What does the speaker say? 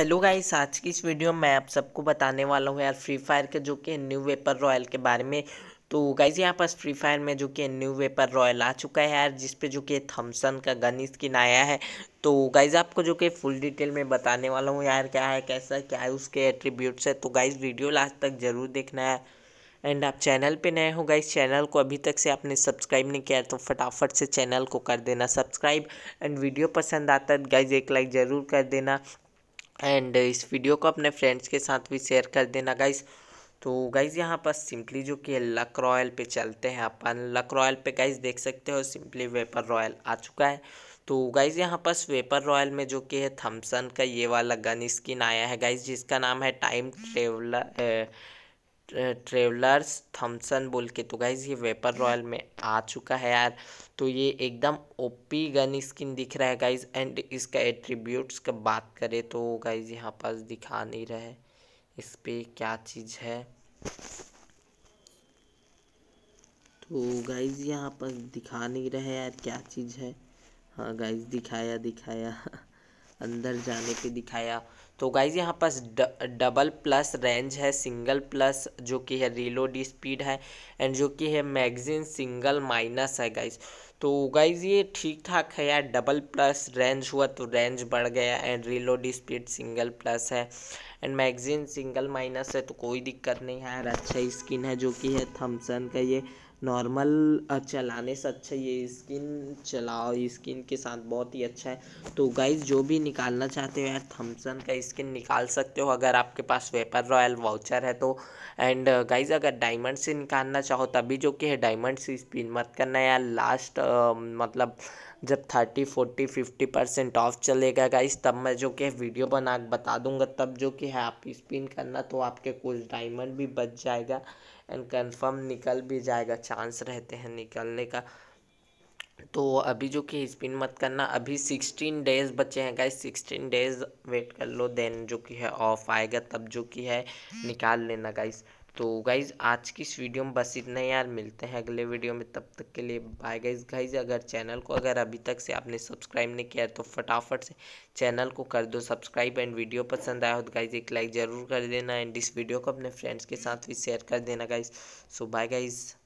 hello guys आज की इस वीडियो में मैं आप सबको बताने वाला हूँ यार फ्री फायर के जो कि न्यू वेपर रॉयल के बारे में तो गाइज यहाँ पास फ्री फायर में जो कि न्यू वेपर रॉयल आ चुका है यार जिस पे जो कि थम्सन का गन स्किन आया है तो गाइज आपको जो कि फुल डिटेल में बताने वाला हूँ यार क्या है कैसा क्या है उसके एट्रीब्यूट्स है तो गाइज वीडियो लास्ट तक ज़रूर देखना है एंड आप चैनल पे नए हो गाइस चैनल को अभी तक से आपने सब्सक्राइब नहीं किया तो फटाफट से चैनल को कर देना सब्सक्राइब एंड वीडियो पसंद आता है गाइज एक लाइक ज़रूर कर देना एंड इस वीडियो को अपने फ्रेंड्स के साथ भी शेयर कर देना गाइस तो गाइज यहाँ पर सिंपली जो कि लक रॉयल पे चलते हैं अपन लक रॉयल पे गाइज देख सकते हो सिंपली वेपर रॉयल आ चुका है तो गाइज यहाँ पर वेपर रॉयल में जो कि है थम्सन का ये वाला गन स्किन आया है गाइज जिसका नाम है टाइम ट्रेवलर ट्रेवलर्स थम्सन बोल के तो गाइज़ ये वेपर रॉयल में आ चुका है यार तो ये एकदम ओपी गन स्किन दिख रहा है गाइज़ एंड इसका एट्रीब्यूट्स का बात करें तो गाइज़ यहाँ पास दिखा नहीं रहे इस पर क्या चीज़ है तो गाइज़ यहाँ पर दिखा नहीं रहे यार क्या चीज़ है हाँ गाइज़ दिखाया दिखाया अंदर जाने पे दिखाया तो गाइज यहाँ पास ड, डबल प्लस रेंज है सिंगल प्लस जो कि है रीलोड स्पीड है एंड जो कि है मैगजीन सिंगल माइनस है गाइज तो गाइज ये ठीक ठाक है यार डबल प्लस रेंज हुआ तो रेंज बढ़ गया and reload speed single plus है एंड मैगजीन सिंगल माइनस है तो कोई दिक्कत नहीं है यार अच्छा स्किन है जो कि है थम्सन का ये नॉर्मल चलाने से अच्छा ये स्किन चलाओ स्किन के साथ बहुत ही अच्छा है तो गाइज जो भी निकालना चाहते हो यार थम्सन का स्किन निकाल सकते हो अगर आपके पास वेपर रॉयल वाउचर है तो एंड गाइज अगर डायमंड से निकालना चाहो तभी जो कि है डायमंड से स्पिन मत करना यार लास्ट आ, मतलब जब thirty forty fifty percent off चलेगा गाइस तब मैं जो कि वीडियो बना बता दूंगा तब जो कि है आप स्पिन करना तो आपके कुछ डायमंड भी बच जाएगा एंड कंफर्म निकल भी जाएगा चांस रहते हैं निकलने का तो अभी जो कि स्पिन मत करना अभी सिक्सटीन डेज बचे हैं गाइस सिक्सटीन डेज वेट कर लो देन जो कि है ऑफ आएगा तब जो कि है निकाल लेना गाइस तो गाइज आज की इस वीडियो में बस इतना यार मिलते हैं अगले वीडियो में तब तक के लिए बाय गाइज गाइज अगर चैनल को अगर अभी तक से आपने सब्सक्राइब नहीं किया है तो फटाफट से चैनल को कर दो सब्सक्राइब एंड वीडियो पसंद आया हो तो गाइज एक लाइक ज़रूर कर देना एंड इस वीडियो को अपने फ्रेंड्स के साथ भी शेयर कर देना गाइज सो बाय गाइज़